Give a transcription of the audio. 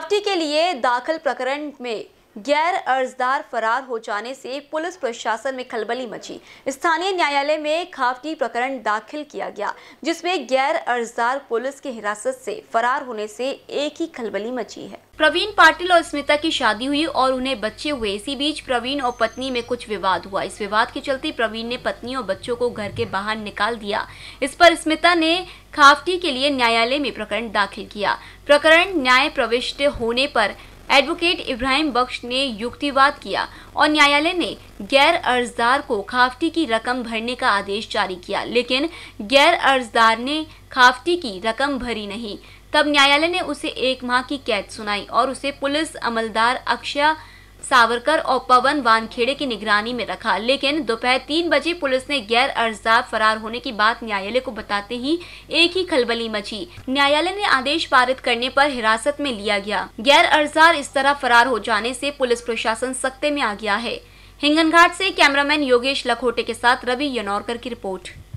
गिरफ्तारी के लिए दाखिल प्रकरण में गैर अर्जदार फरार हो जाने से पुलिस प्रशासन में खलबली मची स्थानीय न्यायालय में खावटी प्रकरण दाखिल किया गया जिसमें गैर अर्जदार पुलिस के हिरासत से फरार होने से एक ही खलबली मची है प्रवीण पाटिल और स्मिता की शादी हुई और उन्हें बच्चे हुए इसी बीच प्रवीण और पत्नी में कुछ विवाद हुआ इस विवाद के चलते प्रवीण ने पत्नी और बच्चों को घर के बाहर निकाल दिया इस पर स्मिता ने खावटी के लिए न्यायालय में प्रकरण दाखिल किया प्रकरण न्याय प्रविष्ट होने पर एडवोकेट इब्राहिम बख्श ने युक्तिवाद किया और न्यायालय ने गैर अर्जदार को खाफ्टी की रकम भरने का आदेश जारी किया लेकिन गैर अर्जदार ने खाफ्टी की रकम भरी नहीं तब न्यायालय ने उसे एक माह की कैद सुनाई और उसे पुलिस अमलदार अक्षय सावरकर और पवन वानखेड़े की निगरानी में रखा लेकिन दोपहर तीन बजे पुलिस ने गैर अर्जदार फरार होने की बात न्यायालय को बताते ही एक ही खलबली मची न्यायालय ने आदेश पारित करने पर हिरासत में लिया गया गैर अर्जदार इस तरह फरार हो जाने से पुलिस प्रशासन सख्ते में आ गया है हिंगनघाट से कैमरामैन योगेश लखोटे के साथ रवि यनौरकर की रिपोर्ट